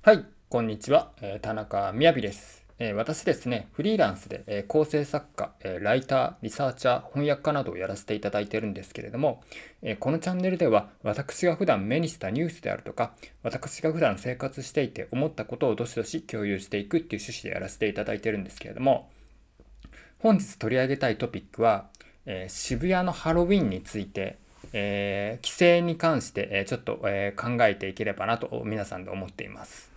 はい、こんにちは。えー、田中みやびです。えー、私ですね、フリーランスで、えー、構成作家、えライター、リサーチャー、翻訳家などをやらせていただいているんですけれども、えこのチャンネルでは私が普段目にしたニュースであるとか、私が普段生活していて思ったことをどしどし共有していくっていう趣旨でやらせていただいているんですけれども、本日取り上げたいトピックは、え渋谷のハロウィンについてえー、規制に関して、えちょっと、え考えていければなと皆さんで思っています。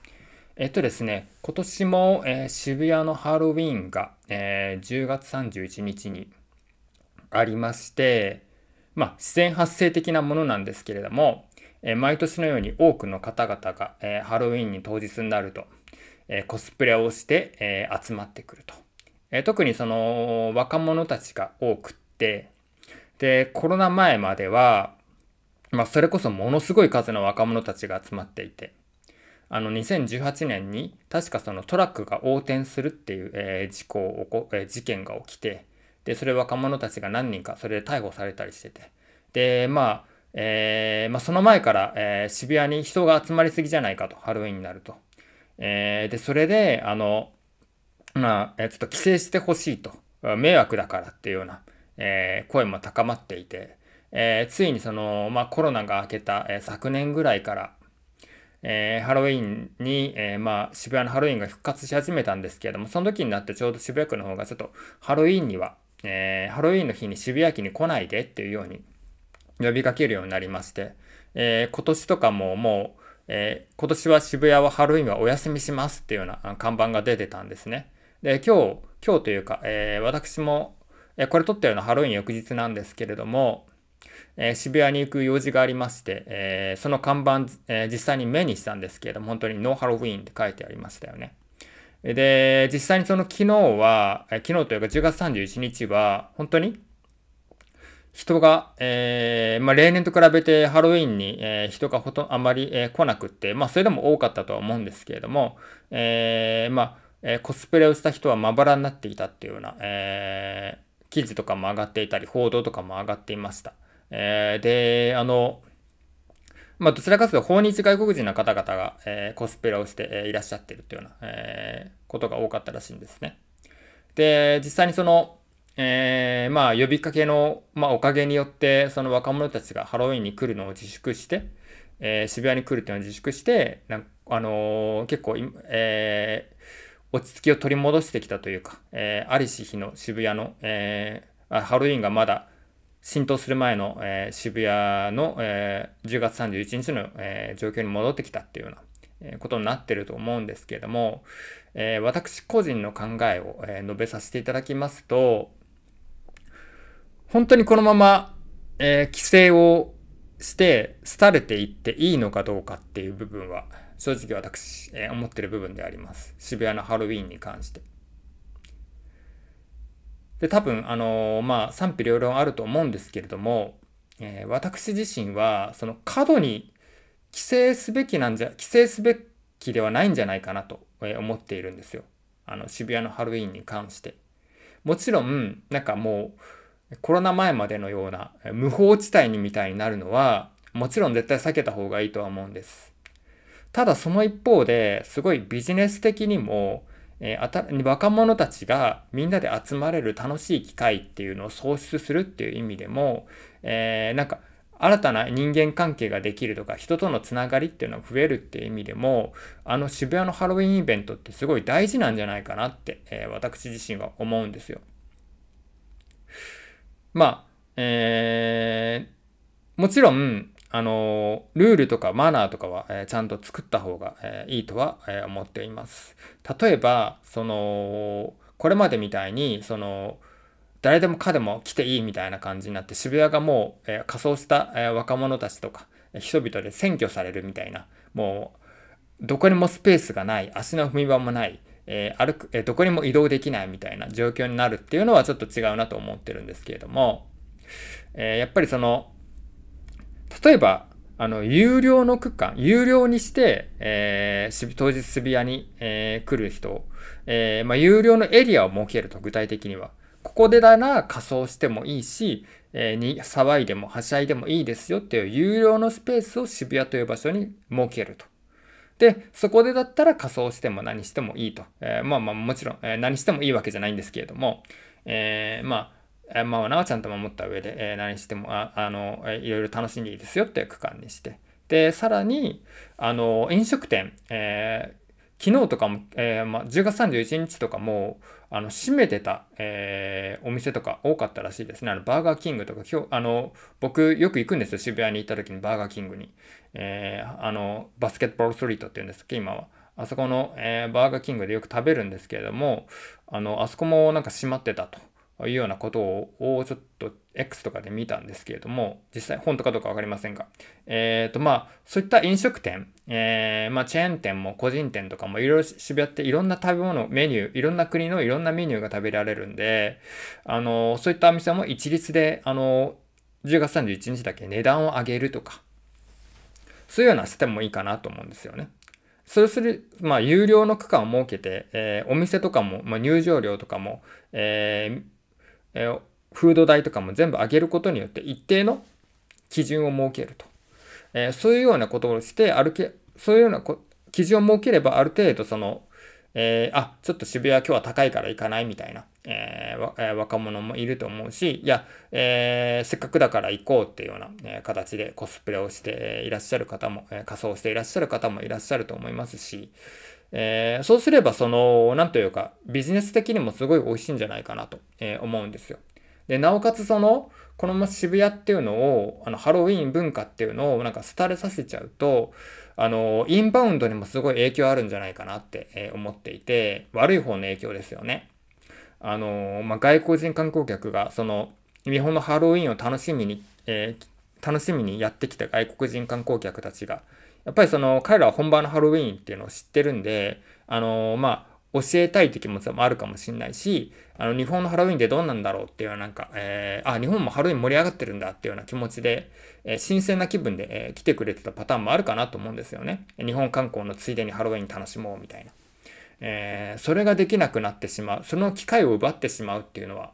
えっとですね、今年も、え渋谷のハロウィーンが、え10月31日にありまして、まあ、自然発生的なものなんですけれども、え毎年のように多くの方々が、えハロウィーンに当日になると、えコスプレをして、え集まってくると。え特にその若者たちが多くって、で、コロナ前までは、まあ、それこそものすごい数の若者たちが集まっていて、あの、2018年に、確かそのトラックが横転するっていう、えー、事故をこ、えー、事件が起きて、で、それ若者たちが何人かそれで逮捕されたりしてて、で、まあ、えー、まあ、その前から、えー、渋谷に人が集まりすぎじゃないかと、ハロウィンになると。えー、で、それで、あの、まあ、ちょっと規制してほしいと、迷惑だからっていうような、えー、声も高まっていて、えー、ついにその、まあ、コロナが明けた、えー、昨年ぐらいから、えー、ハロウィンに、えー、まあ、渋谷のハロウィンが復活し始めたんですけれども、その時になってちょうど渋谷区の方がちょっとハロウィンには、えー、ハロウィンの日に渋谷駅に来ないでっていうように呼びかけるようになりまして、えー、今年とかももう、えー、今年は渋谷はハロウィンはお休みしますっていうような看板が出てたんですね。で、今日、今日というか、えー、私もえこれ撮ったようなハロウィン翌日なんですけれども、え渋谷に行く用事がありまして、えその看板、え実際に目にしたんですけれども、本当にノーハロウィンって書いてありましたよね。で、実際にその昨日は、え昨日というか10月31日は、本当に人が、えー、まあ、例年と比べてハロウィンに、えー、人がほとんどあまり、えー、来なくって、まあ、それでも多かったとは思うんですけれども、えまあ、えコスプレをした人はまばらになっていたっていうような、えー記事とかも上がっていたり、報道とかも上がっていました。えー、で、あの、まあ、どちらかというと、訪日外国人の方々が、えー、コスプレをして、えー、いらっしゃってるというような、えー、ことが多かったらしいんですね。で、実際にその、えー、まあ、呼びかけの、まあ、おかげによって、その若者たちがハロウィンに来るのを自粛して、えー、渋谷に来るというのを自粛して、なんあのー、結構、えー、落ち着きを取り戻してきたというか、えー、ありし日の渋谷の、えー、ハロウィンがまだ浸透する前の、えー、渋谷の、えー、10月31日の、えー、状況に戻ってきたっていうような、えことになってると思うんですけれども、えー、私個人の考えを、えー、述べさせていただきますと、本当にこのまま、えー、規制をして、廃れていっていいのかどうかっていう部分は、正直私、えー、思ってる部分であります。渋谷のハロウィンに関して。で、多分、あのー、まあ、賛否両論あると思うんですけれども、えー、私自身は、その過度に規制すべきなんじゃ、規制すべきではないんじゃないかなと思っているんですよ。あの、渋谷のハロウィンに関して。もちろん、なんかもう、コロナ前までのような無法地帯にみたいになるのは、もちろん絶対避けた方がいいとは思うんです。ただその一方ですごいビジネス的にも、えー、若者たちがみんなで集まれる楽しい機会っていうのを創出するっていう意味でも、えー、なんか新たな人間関係ができるとか人とのつながりっていうのが増えるっていう意味でもあの渋谷のハロウィンイベントってすごい大事なんじゃないかなって、えー、私自身は思うんですよ。まあ、えー、もちろんあの、ルールとかマナーとかは、えー、ちゃんと作った方が、えー、いいとは、えー、思っています。例えば、その、これまでみたいに、その、誰でもかでも来ていいみたいな感じになって渋谷がもう、えー、仮装した、えー、若者たちとか、人々で占拠されるみたいな、もう、どこにもスペースがない、足の踏み場もない、えー、歩く、えー、どこにも移動できないみたいな状況になるっていうのはちょっと違うなと思ってるんですけれども、えー、やっぱりその、例えば、あの、有料の区間、有料にして、えー、当日渋谷に、えー、来る人、えー、まあ、有料のエリアを設けると、具体的には。ここでだな仮装してもいいし、えー、に騒いでもはしゃいでもいいですよっていう有料のスペースを渋谷という場所に設けると。で、そこでだったら仮装しても何してもいいと。えー、まあまあもちろん、えー、何してもいいわけじゃないんですけれども、えー、まあえまあ、なおちゃんと守った上で、えー、何してもああの、えー、いろいろ楽しんでいいですよっていう区間にして。で、さらに、あの、飲食店、えー、昨日とかも、えー、まあ、10月31日とかも、あの、閉めてた、えー、お店とか多かったらしいですね。あの、バーガーキングとか、今日、あの、僕よく行くんですよ。渋谷に行った時にバーガーキングに。えー、あの、バスケットボールストリートっていうんですけ今は。あそこの、えー、バーガーキングでよく食べるんですけれども、あの、あそこもなんか閉まってたと。いうようなことをちょっと X とかで見たんですけれども、実際本当かどうかわかりませんが、えっ、ー、とまあ、そういった飲食店、えー、まあ、チェーン店も個人店とかもいろいろ渋谷っていろんな食べ物、メニュー、いろんな国のいろんなメニューが食べられるんで、あの、そういったお店も一律で、あの、10月31日だけ値段を上げるとか、そういうようなステムもいいかなと思うんですよね。それする、まあ、有料の区間を設けて、えー、お店とかも、まあ、入場料とかも、えー、えー、フード代とかも全部上げることによって一定の基準を設けると。えー、そういうようなことをして、歩け、そういうような基準を設ければある程度その、えー、あ、ちょっと渋谷今日は高いから行かないみたいな、えー、若者もいると思うし、いや、えー、せっかくだから行こうっていうような、形でコスプレをしていらっしゃる方も、仮装していらっしゃる方もいらっしゃると思いますし、えー、そうすればその、なんというか、ビジネス的にもすごい美味しいんじゃないかなと、えー、思うんですよ。で、なおかつその、このまま渋谷っていうのを、あの、ハロウィン文化っていうのをなんか廃れさせちゃうと、あの、インバウンドにもすごい影響あるんじゃないかなって、えー、思っていて、悪い方の影響ですよね。あの、まあ、外国人観光客が、その、日本のハロウィンを楽しみに、えー、楽しみにやってきた外国人観光客たちが、やっぱりその彼らは本場のハロウィーンっていうのを知ってるんで、あのまあ、教えたいって気持ちもあるかもしれないし、あの、日本のハロウィンってどうなんだろうっていうなんか、えー、あ、日本もハロウィン盛り上がってるんだっていうような気持ちで、えー、新鮮な気分で、えー、来てくれてたパターンもあるかなと思うんですよね。日本観光のついでにハロウィン楽しもうみたいな。えー、それができなくなってしまう、その機会を奪ってしまうっていうのは、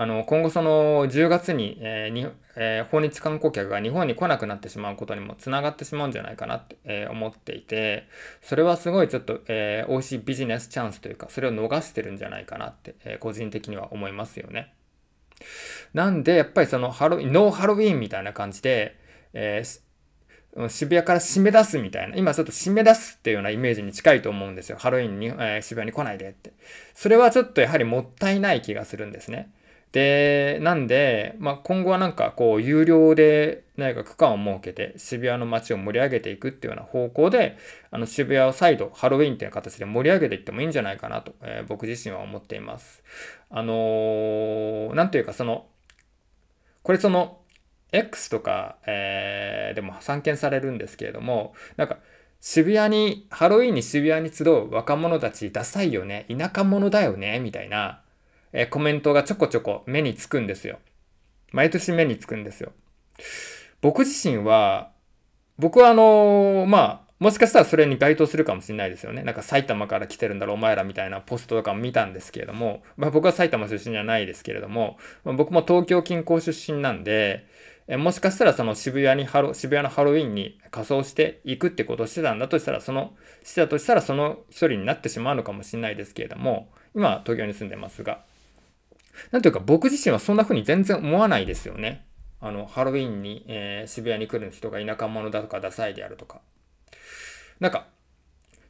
あの、今後その10月に、えーにえー、訪日観光客が日本に来なくなってしまうことにもつながってしまうんじゃないかなって、えー、思っていて、それはすごいちょっと、えー、美味しいビジネスチャンスというか、それを逃してるんじゃないかなって、えー、個人的には思いますよね。なんで、やっぱりそのハロウィン、ノーハロウィンみたいな感じで、えー、渋谷から締め出すみたいな、今ちょっと締め出すっていうようなイメージに近いと思うんですよ。ハロウィンに、えー、渋谷に来ないでって。それはちょっとやはりもったいない気がするんですね。で、なんで、まあ、今後はなんかこう、有料で何か区間を設けて、渋谷の街を盛り上げていくっていうような方向で、あの渋谷を再度、ハロウィンっていう形で盛り上げていってもいいんじゃないかなと、えー、僕自身は思っています。あのー、なんというかその、これその、X とか、えー、でも散見されるんですけれども、なんか、渋谷に、ハロウィンに渋谷に集う若者たちダサいよね、田舎者だよね、みたいな、えコメントがちょこちょこ目につくんですよ。毎年目につくんですよ。僕自身は、僕はあのー、まあ、もしかしたらそれに該当するかもしれないですよね。なんか埼玉から来てるんだろ、う、お前らみたいなポストとかも見たんですけれども、まあ僕は埼玉出身じゃないですけれども、まあ、僕も東京近郊出身なんで、えもしかしたらその渋谷にハロ、渋谷のハロウィンに仮装していくってことをしてたんだとしたら、その、してたとしたらその一人になってしまうのかもしれないですけれども、今は東京に住んでますが、なんというか僕自身はそんな風に全然思わないですよね。あの、ハロウィンに、えー、渋谷に来る人が田舎者だとかダサいであるとか。なんか、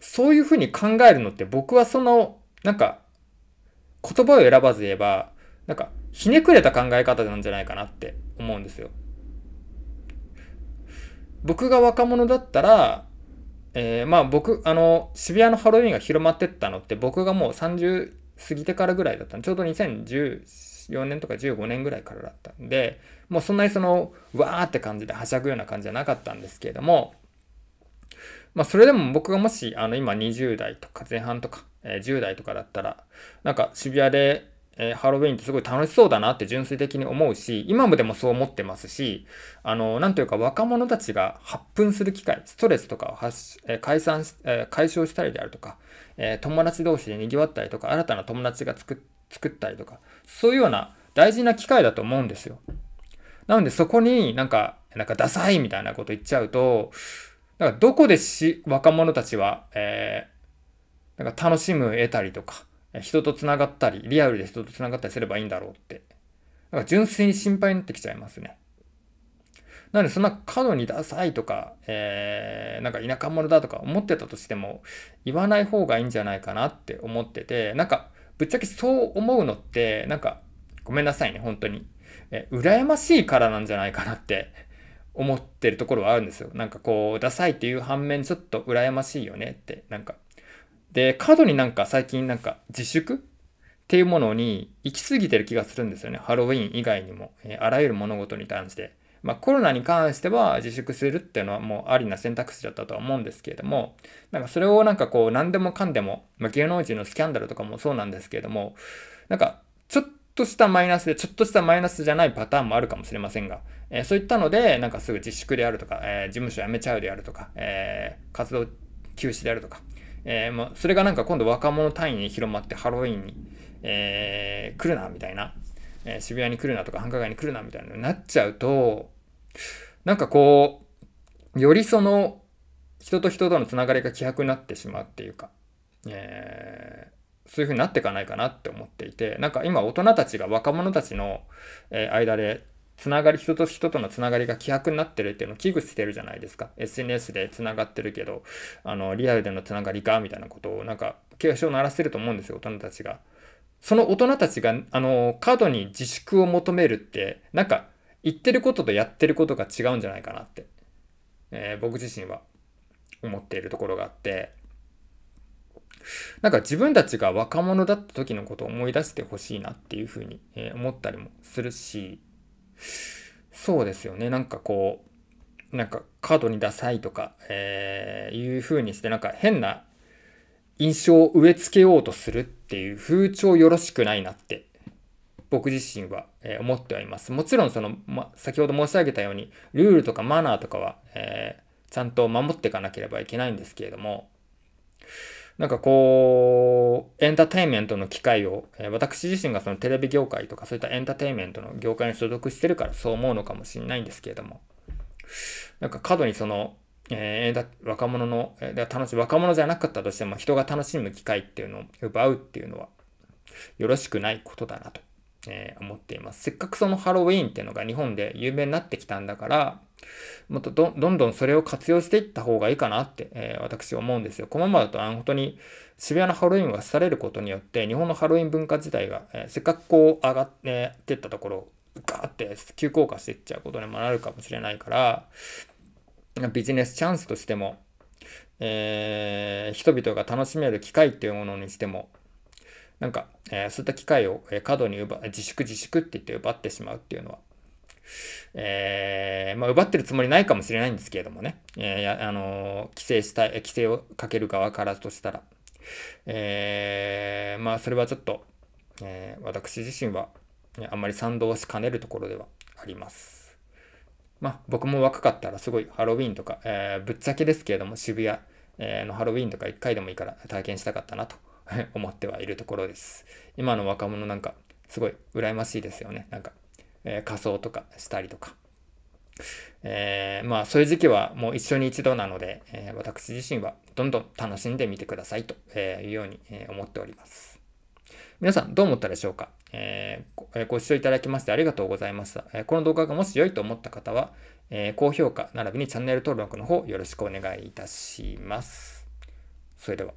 そういう風に考えるのって僕はその、なんか、言葉を選ばず言えば、なんか、ひねくれた考え方なんじゃないかなって思うんですよ。僕が若者だったら、えー、まあ僕、あの、渋谷のハロウィンが広まってったのって僕がもう30過ぎてからぐらいだったの。ちょうど2014年とか15年ぐらいからだったんで、もうそんなにその、わーって感じではしゃぐような感じじゃなかったんですけれども、まあ、それでも僕がもし、あの、今20代とか前半とか、え10代とかだったら、なんか渋谷でえー、ハロウィンってすごい楽しそうだなって純粋的に思うし、今もでもそう思ってますし、あの、なんというか若者たちが発奮する機会、ストレスとかを発し、えー、解散し、えー、解消したりであるとか、え友達同士で賑わったりとか、新たな友達が作ったりとか、そういうような大事な機会だと思うんですよ。なのでそこになんか、なんかダサいみたいなこと言っちゃうと、だからどこでし若者たちは、えなんか楽しむ得たりとか、人と繋がったり、リアルで人と繋がったりすればいいんだろうって。なんか純粋に心配になってきちゃいますね。なので、そんな過度にダサいとか、えー、なんか田舎者だとか思ってたとしても、言わない方がいいんじゃないかなって思ってて、なんか、ぶっちゃけそう思うのって、なんか、ごめんなさいね、本当に。えー、羨ましいからなんじゃないかなって 思ってるところはあるんですよ。なんかこう、ダサいっていう反面、ちょっと羨ましいよねって、なんか、で、過度になんか最近なんか自粛っていうものに行き過ぎてる気がするんですよね。ハロウィン以外にも、えー、あらゆる物事に関して。まあ、コロナに関しては自粛するっていうのはもうありな選択肢だったとは思うんですけれども、なんかそれをなんかこう何でもかんでも、まあ、芸能人のスキャンダルとかもそうなんですけれども、なんかちょっとしたマイナスで、ちょっとしたマイナスじゃないパターンもあるかもしれませんが、えー、そういったので、なんかすぐ自粛であるとか、えー、事務所辞めちゃうであるとか、えー、活動休止であるとか、えー、まあ、それがなんか今度若者単位に広まってハロウィンに、えー、来るなみたいな、えー、渋谷に来るなとか繁華街に来るなみたいなのになっちゃうとなんかこうよりその人と人とのつながりが希薄になってしまうっていうか、えそういう風になっていかないかなって思っていてなんか今大人たちが若者たちの間でつながり、人と人とのつながりが希薄になってるっていうのを危惧してるじゃないですか。SNS でつながってるけど、あの、リアルでのつながりが、みたいなことを、なんか、警鐘を鳴らしてると思うんですよ、大人たちが。その大人たちが、あの、過度に自粛を求めるって、なんか、言ってることとやってることが違うんじゃないかなって、えー、僕自身は思っているところがあって、なんか自分たちが若者だった時のことを思い出してほしいなっていうふうに思ったりもするし、そうですよね。なんかこう、なんかードにダサいとか、えー、いう風にして、なんか変な印象を植え付けようとするっていう風潮よろしくないなって僕自身は、え思ってはいます。もちろんその、ま、先ほど申し上げたようにルールとかマナーとかは、えー、ちゃんと守っていかなければいけないんですけれどもなんかこうエンターテインメントの機会を、え私自身がそのテレビ業界とかそういったエンターテインメントの業界に所属してるからそう思うのかもしれないんですけれども、なんか過度にその、えー、若者の、えー、楽しい、若者じゃなかったとしても人が楽しむ機会っていうのを奪うっていうのはよろしくないことだなと、えー、思っています。せっかくそのハロウィーンっていうのが日本で有名になってきたんだから、もっとどんどんそれを活用していった方がいいかなって、えー、私思うんですよ。このままだと、あの、本当に渋谷のハロウィンが廃れることによって、日本のハロウィン文化自体が、えー、せっかくこう上がっていったところ、ガーって急降下していっちゃうことにもなるかもしれないから、ビジネスチャンスとしても、えー、人々が楽しめる機会っていうものにしても、なんか、えそういった機会を過度に奪自粛自粛って言って奪ってしまうっていうのは、えー、まあ、奪ってるつもりないかもしれないんですけれどもね、えー、あのー、規制したい、規制をかける側からとしたら、えー、まあ、それはちょっと、えー、私自身は、あんまり賛同しかねるところではあります。まあ、僕も若かったらすごいハロウィンとか、えー、ぶっちゃけですけれども、渋谷のハロウィンとか1回でもいいから体験したかったなと 思ってはいるところです。今の若者なんか、すごい羨ましいですよね。なんかえー、仮装とかしたりとか。えー、まあそういう時期はもう一緒に一度なので、えー、私自身はどんどん楽しんでみてくださいというように思っております。皆さんどう思ったでしょうか、えー、ご視聴いただきましてありがとうございました。この動画がもし良いと思った方は、え高評価並びにチャンネル登録の方よろしくお願いいたします。それでは。